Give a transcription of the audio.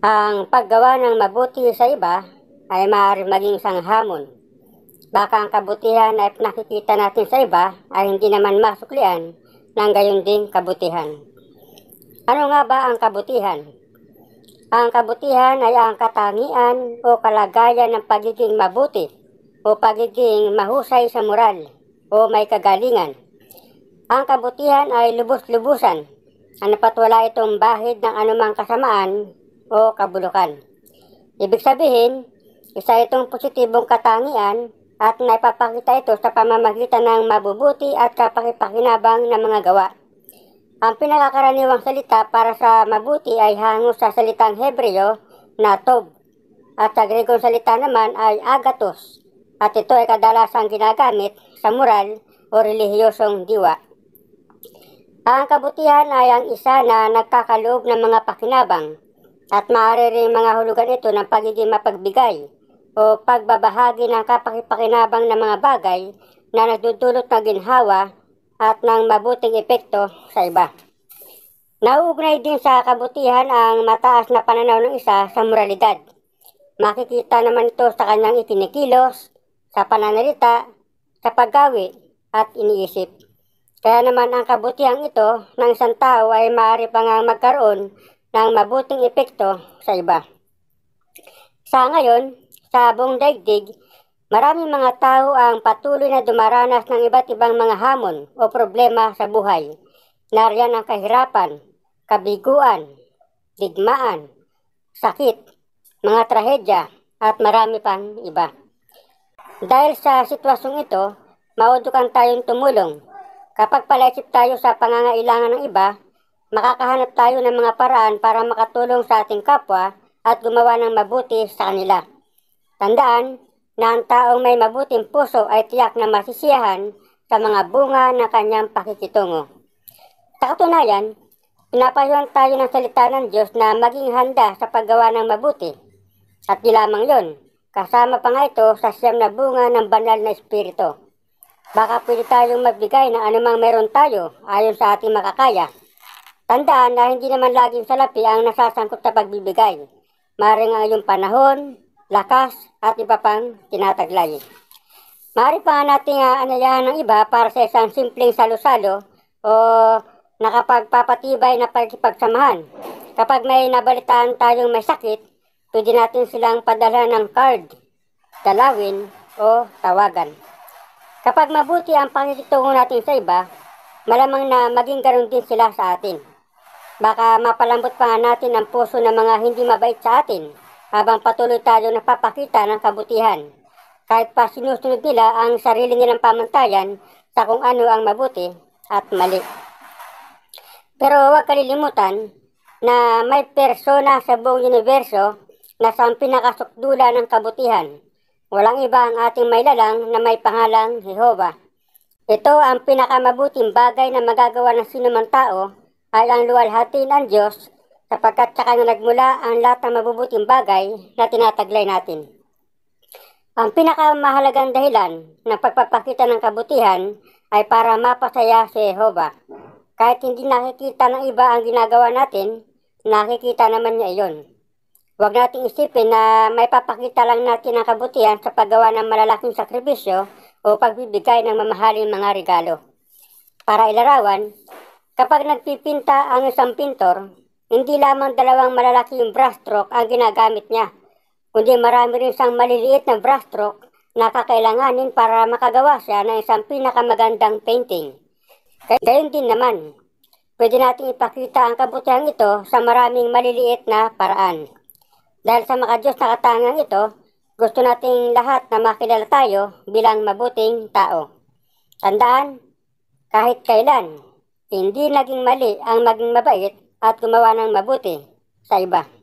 Ang paggawa ng mabuti sa iba ay maaaring maging isang hamon. Baka ang kabutihan na nakikita natin sa iba ay hindi naman masuklian ng gayon ding kabutihan. Ano nga ba ang kabutihan? Ang kabutihan ay ang katangian o kalagayan ng pagiging mabuti o pagiging mahusay sa moral o may kagalingan. Ang kabutihan ay lubos-lubusan. Ang napatwala itong bahid ng anumang kasamaan o kabulukan. Ibig sabihin, isa itong positibong katangian at naipapakita ito sa pamamagitan ng mabubuti at kapakipakinabang na mga gawa. Ang pinakakaraniwang salita para sa mabuti ay hango sa salitang Hebreo na tob at sa Gregong salita naman ay agatos at ito ay kadalasang ginagamit sa moral o relihiyosong diwa. Ang kabutihan ay ang isa na nagkakaloob ng mga pakinabang at maaari rin mga hulugan ito ng pagiging mapagbigay o pagbabahagi ng kapakipakinabang ng mga bagay na nagdudulot ng ginhawa at ng mabuting epekto sa iba. Nauugnay din sa kabutihan ang mataas na pananaw ng isa sa moralidad. Makikita naman ito sa kanyang itinikilos, sa pananalita, sa paggawi at iniisip. Kaya naman ang kabutihang ito ng isang tao ay maaari pa nga magkaroon ng mabuting epekto sa iba. Sa ngayon, sa buong daigdig, maraming mga tao ang patuloy na dumaranas ng iba't ibang mga hamon o problema sa buhay. Nariyan ang kahirapan, kabiguan, digmaan, sakit, mga trahedya, at marami pang iba. Dahil sa sitwasyong ito, maudukan tayong tumulong. Kapag palaisip tayo sa pangangailangan ng iba, makakahanap tayo ng mga paraan para makatulong sa ating kapwa at gumawa ng mabuti sa kanila. Tandaan na ang taong may mabuting puso ay tiyak na masisiyahan sa mga bunga ng kanyang pakikitungo. Sa katunayan, pinapayuhan tayo ng salita ng Diyos na maging handa sa paggawa ng mabuti. At di lamang yon, kasama pa nga ito sa siyam na bunga ng banal na espiritu. Baka pwede tayong magbigay ng anumang meron tayo ayon sa ating makakaya Tandaan na hindi naman laging salapi ang nasasangkot sa pagbibigay. Maring ang iyong panahon, lakas, at iba pang tinataglay. Mari pa natin uh, anayahan ng iba para sa isang simpleng salusalo o nakapagpapatibay na pagkipagsamahan. Kapag may nabalitaan tayong may sakit, pwede natin silang padala ng card, dalawin, o tawagan. Kapag mabuti ang pakikitungo natin sa iba, malamang na maging ganoon din sila sa atin. Baka mapalambot pa natin ang puso ng mga hindi mabait sa atin habang patuloy tayo napapakita ng kabutihan. Kahit pa sinusunod nila ang sarili nilang pamantayan sa kung ano ang mabuti at mali. Pero huwag kalilimutan na may persona sa buong universo na sa pinakasukdula ng kabutihan. Walang iba ang ating mailalang na may pangalang Jehova. Ito ang pinakamabuting bagay na magagawa ng sinumang tao ay ang luwalhati ng Diyos sapagkat sa Kanya nagmula ang lahat ng mabubuting bagay na tinataglay natin. Ang pinakamahalagang dahilan ng pagpapakita ng kabutihan ay para mapasaya si Jehovah. Kahit hindi nakikita ng iba ang ginagawa natin, nakikita naman niya iyon. Huwag nating isipin na may papakita lang natin ang kabutihan sa paggawa ng malalaking sakripisyo o pagbibigay ng mamahaling mga regalo. Para ilarawan, Kapag nagpipinta ang isang pintor, hindi lamang dalawang malalaki yung brush stroke ang ginagamit niya, kundi marami rin siyang maliliit na brush stroke na kakailanganin para makagawa siya ng isang pinakamagandang painting. Gayun din naman, pwede natin ipakita ang kabutihan ito sa maraming maliliit na paraan. Dahil sa makadiyos na katangang ito, gusto nating lahat na makilala tayo bilang mabuting tao. Tandaan, kahit kailan, hindi naging mali ang maging mabait at gumawa ng mabuti sa iba.